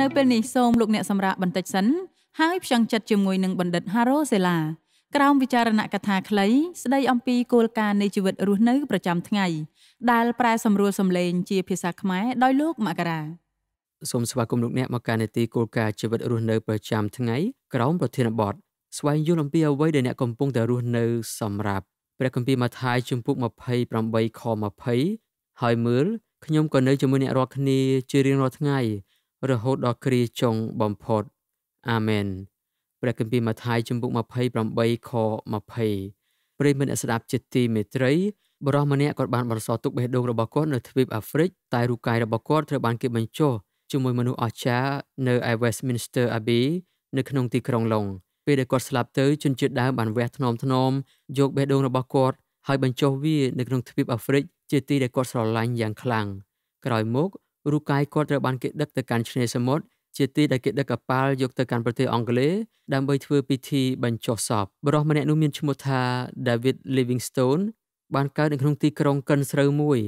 នៅពេលនេះសូមលោកអ្នកសម្រាប់បន្តិចសិនហើយផ្សឹងចិត្តជាមួយនឹងបណ្ឌិត Haro Sela ក្រោមវិចារណកថាខ្លីស្ដីអំពីគោលការណ៍នៃជីវិតរស់នៅប្រចាំថ្ងៃដែលប្រែសម្រួលសម្លេងជាភាសាខ្មែរដោយលោកមករាសូមស្វាគមន៍លោកអ្នកមកកាន់នីតិគោលការណ៍ជីវិតរស់នៅប្រចាំថ្ងៃក្រោមប្រធានបទស្វែងយល់អំពីអ្វីដែលអ្នកកំពុងតែរស់នៅ សម្រាប់ព្រះគម្ពីរម៉ាថាយជំពូក28ខ20ហើយមើលខ្ញុំក៏នៅជាមួយអ្នករាល់គ្នា ជារៀងរាល់ថ្ងៃរហូតដល់គ្រាចុងបំផុតអាមែនព្រះគម្ពីរម៉ាថាយជំពូក28ខ20ប្រិយមិត្តអ្នកស្ដាប់ជាទីមេត្រីបរិសម្នាក់គាត់បានបន្សល់ទុកបេះដូងរបស់គាត់នៅទ្វីបអាហ្វ្រិកតែរូបកាយរបស់គាត់ត្រូវបានគេបញ្ចុះជាមួយមនុស្សអស្ចារ្យនៅឯ Westminster Abbey នៅក្នុងទីក្រុងឡុងពេលដែលគាត់ស្លាប់ទៅជនជាតិដើមបានវះថ្នមថ្នមយកបេះដូងរបស់គាត់ហើយបញ្ចុះវានៅក្នុងទ្វីបអាហ្វ្រិក ជាទីដែលគាត់ស្រឡាញ់យ៉ាងខ្លាំងក្រោយមករូបកាយគាត់ត្រូវបានគេដឹកទៅកាន់ឆ្នេរសមុទ្រជាទីដែលគេដឹកកប៉ាល់យកទៅកាន់ប្រទេសអង់គ្លេសដើម្បីធ្វើពិធីបញ្ចុះសពបរិសម្នាក់នោះមានឈ្មោះថា David Livingstone បានកើតនៅក្នុងទីក្រុងកិនស្រូវមួយ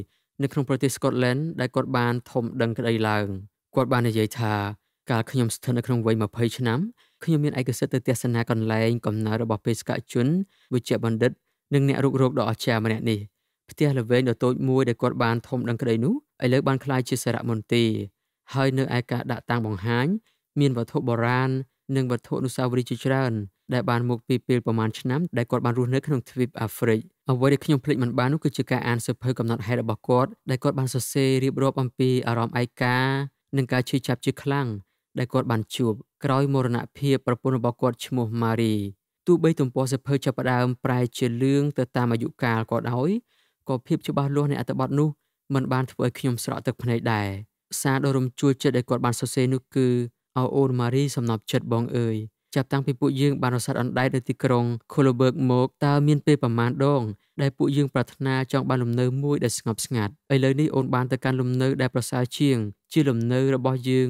នៅក្នុងប្រទេស Scotland ដែលគាត់បានធំដឹងក្តីឡើងគាត់បាននិយាយថាកាលខ្ញុំស្ថិតនៅក្នុងវ័យ20ឆ្នាំខ្ញុំមានឯកសិទ្ធិទៅទស្សនាកន្លែងកំណើតរបស់បេសកជនវិជ្ជបណ្ឌិតនិងអ្នករុករកដ៏អស្ចារ្យម្នាក់នេះផ្ទះល្វែងដ៏តូចមួយដែលគាត់បានធំដឹងក្តីនោះឥឡូវបានក្លាយជាសារមន្ទីរហើយនៅឯការដាក់តាំងបង្ហាញ មានវត្ថុបុរាណនិងវត្ថុអនុស្សាវរីយ៍ជាច្រើនដែលបានមកពីពេលប្រមាណឆ្នាំដែលគាត់បានរស់នៅក្នុងទ្វីបអាហ្វ្រិកអ្វីដែលខ្ញុំភ្លេចមិនបាននោះគឺជាការអានសៀវភៅកំណត់ហេតុរបស់គាត់ដែលគាត់បានសរសេររៀបរាប់អំពីអារម្មណ៍ឯកានិងការឈឺចាប់ជាខ្លាំងដែលគាត់បានជួបក្រោយមរណភាពប្រពន្ធរបស់គាត់ឈ្មោះម៉ារីទោះបីទំព័រសៀវភៅចាប់ផ្ដើមប្រែជាលឿងទៅតាមអាយុកាលក៏ដោយក៏ភាពច្បាស់លាស់នៃអត្ថបទនោះมันបានធ្វើឲ្យខ្ញុំស្រក់ទឹកភ្នែកដែរសារដ៏រំជួលចិត្តដែលគាត់បានសរសេរនោះគឺឲ្យអូនម៉ារីសំណប់ចិត្តបងអើយចាប់តាំងពីពួកយើងបានរសាត់អណ្ដែតនៅទីក្រុង Kohlberg មកតើមានពេលប្រមាណដងដែលពួកយើងប្រាថ្នាចង់បានលំនៅមួយដែលស្ងប់ស្ងាត់ឥឡូវនេះអូនបានទៅកាន់លំនៅដែលប្រសើរជាងជាលំនៅរបស់យើង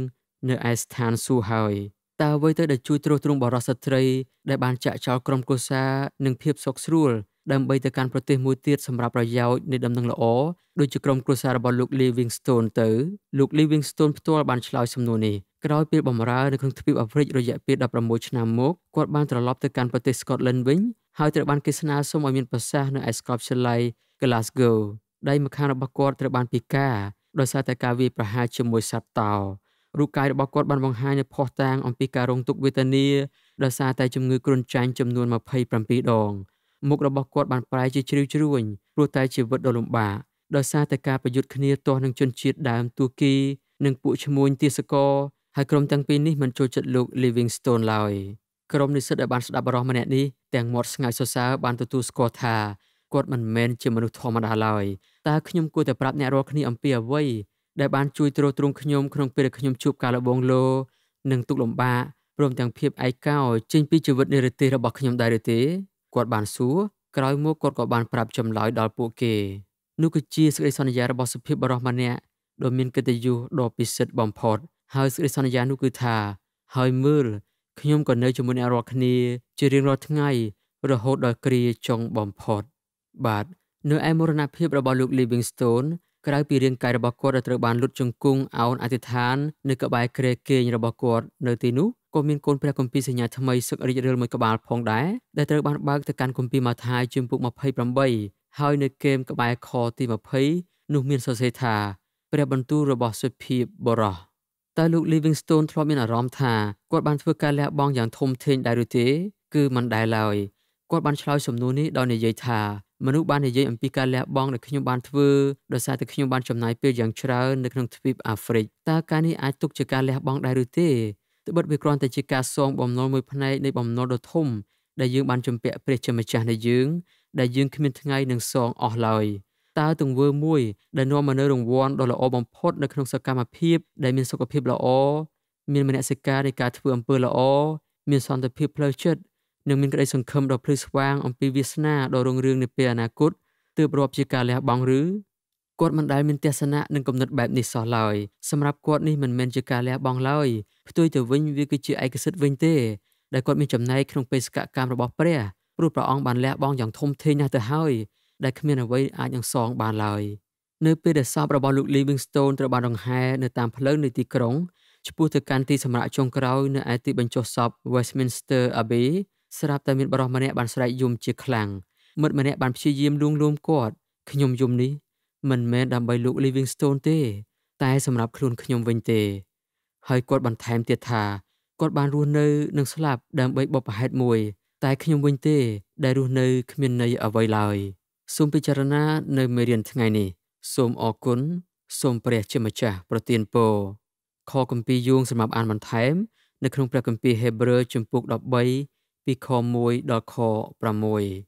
នៅឯស្ថានសួគ៌ហើយតើអ្វីទៅដែលជួយទ្រទ្រង់បរិសុទ្ធស្ត្រីដែលបានចាក់ចោលក្រុមគ្រួសារនិងភាពសុខស្រួលដើម្បីទៅកាន់ប្រទេសមួយទៀតសម្រាប់ប្រយោជន៍នៃដំណឹងល្អដូចជាក្រុមគ្រួសាររបស់លោក Livingstone ទៅលោក Livingstone ផ្ទាល់បានឆ្លើយសំណួរនេះក្រោយពេលបម្រើនៅក្នុងទ្វីបអាហ្វ្រិករយៈពេល16ឆ្នាំមកគាត់បានត្រឡប់ទៅកាន់ប្រទេស Scotland វិញ ហើយត្រូវបានគេស្នើសុំឲ្យមានប្រសាសន៍នៅឯស្កតឆ្លៃ Glasgow ដៃម្ខាងរបស់គាត់ត្រូវបានពិការដោយសារតែការវាយប្រហារជាមួយសត្វតោរូបកាយរបស់គាត់បានបង្ហាញនៅភស្តុតាងអំពីការរងទុក្ខវេទនាដោយសារតែជំងឺគ្រុនចាញ់ចំនួន27ដងមុខរបស់គាត់បានប្រែជាជ្រីវជ្រួញព្រោះតែជីវិតដ៏លំបាកដោយសារតែការប្រយុទ្ធគ្នាទាស់នឹងជនជាតិដើមទួគី និងពួកឈ្មួញទាសករហើយក្រុមទាំងពីរនេះមិនចូលចិត្តលោក Livingstone ឡើយក្រុមនិស្សិតដែលបានស្ដាប់បរិសម្នាក់នេះទាំងមាត់ស្ងើចសរសើរបានទទួលស្គាល់ថាគាត់មិនមែនជាមនុស្សធម្មតាឡើយតើខ្ញុំគួរតែប្រាប់អ្នករាល់គ្នាអំពីអ្វីដែលបានជួយទ្រទ្រង់ខ្ញុំក្នុងពេលដែលខ្ញុំជួបការលបងលោនិងទុកលំបាកព្រមទាំងភាពឯកោចេញពីជីវិតនិរទេសរបស់ខ្ញុំដែរឬទេគាត់បានសួរក្រោយមកគាត់ក៏បានប្រាប់ចម្លើយដល់ពួកគេនោះគឺជាសេចក្តីសន្យារបស់សុភាពបរោះម្នាក់ដ៏មានកិត្តិយសដ៏ពិសិដ្ឋបំផុតហើយសេចក្តីសន្យានោះគឺថា ហើយមើលខ្ញុំក៏នៅជាមួយអ្នករាល់គ្នាជារៀងរាល់ថ្ងៃរហូតដល់គ្រាចុងបំផុតបាទនៅឯមរណភាព របស់លោក Livingstone ក្រៅពីរាងកាយរបស់គាត់ដែលត្រូវបានលុតជង្គង់អោនអធិដ្ឋាននៅក្បែរគ្រែគេងរបស់គាត់នៅទីនោះក៏មានកូនព្រះគម្ពីរសញ្ញាថ្មីសឹករិចរិលមួយក្បាល ផងដែរដែលត្រូវបានបើកទៅកាន់គម្ពីរម៉ាថាយជំពូក28ហើយនៅគែមក្បែរខទី20នោះមានសរសេរថាព្រះបន្ទូលរបស់សុភាពបរោះតើលោក Livingstone ធ្លាប់មានអារម្មណ៍ថាគាត់បានធ្វើការលះបង់យ៉ាងធំធេងដែរឬទេគឺមិនដែរឡើយគាត់បានឆ្លើយសំណួរនេះដោយនិយាយថាមនុស្សបាននិយាយអំពីការលះបង់ដែលខ្ញុំបានធ្វើដោយសារតែខ្ញុំបានចំណាយពេលយ៉ាងច្រើននៅក្នុងទ្វីបអាហ្វ្រិកតើការនេះអាចទុកជាការលះបង់ដែរឬទេត្បិតវាគ្រាន់តែជាការសងបំណុលមួយផ្នែកនៃបំណុលដ៏ធំដែលយើងបានជំពាក់ព្រះជាម្ចាស់នៃយើងដែលយើងគ្មាន ថ្ងៃនឹងសងអស់ឡើយតើទង្វើមួយ ដែលនាំមកនូវរង្វាន់ដ៏ល្អបំផុតនៅក្នុងសកម្មភាព ដែលមានសុខភាពល្អមានមនសិការនៃការធ្វើអំពើល្អមានសន្តិភាពផ្លូវចិត្តនិងមានក្តីសង្ឃឹមដ៏ភ្លឺស្វាងអំពីវាសនាដ៏រុងរឿងនាពេលអនាគតទើបរាប់ជាការលះបង់ឬគាត់មិនដែលមានទស្សនៈនិងគំនិតបែបនេះសោះឡើយសម្រាប់គាត់នេះមិនមែនជាការលះបង់ឡើយផ្ទុយទៅវិញវាគឺជាឯកសិទ្ធិវិញទេ ដែលគាត់មានចំណែកក្នុងបេសកកម្មរបស់ព្រះព្រោះព្រះអង្គបានលះបង់យ៉ាងធំធេងណាស់ទៅហើយ ដែលគ្មានអ្វីអាចនឹងសងបានឡើយនៅពេលដែលសពរបស់លោក Livingstone ត្រូវបានដង្ហែ នៅតាមផ្លូវនៃទីក្រុងឆ្ពោះទៅកាន់ទីសម្រាប់ចុងក្រោយនៅឯទីបញ្ចុះសព Westminster Abbey ស្រាប់តែមានបរិសម្នាក់បានស្រែកយំជាខ្លាំងមិត្តម្នាក់បានព្យាយាមលួងលោមគាត់ខ្ញុំយំនេះមិនមែនដើម្បីលោក Livingstone ទេ តែ សម្រាប់ខ្លួនខ្ញុំវិញទេហើយគាត់បន្ថែមទៀតថាគាត់បានរស់នៅនិងស្លាប់ដើម្បីបបហេតុមួយ តែខ្ញុំវិញទេដែលរស់នៅគ្មានន័យអ្វីឡើយសូមពិចារណានៅមេរៀនថ្ងៃនេះ សូមអរគុណសូមព្រះជាម្ចាស់ ប្រទានពរខគម្ពីរយោងសម្រាប់អានបន្ថែមនៅក្នុងព្រះគម្ពីរហេព្រើរជំពូក13ពីខ1ដល់ខ6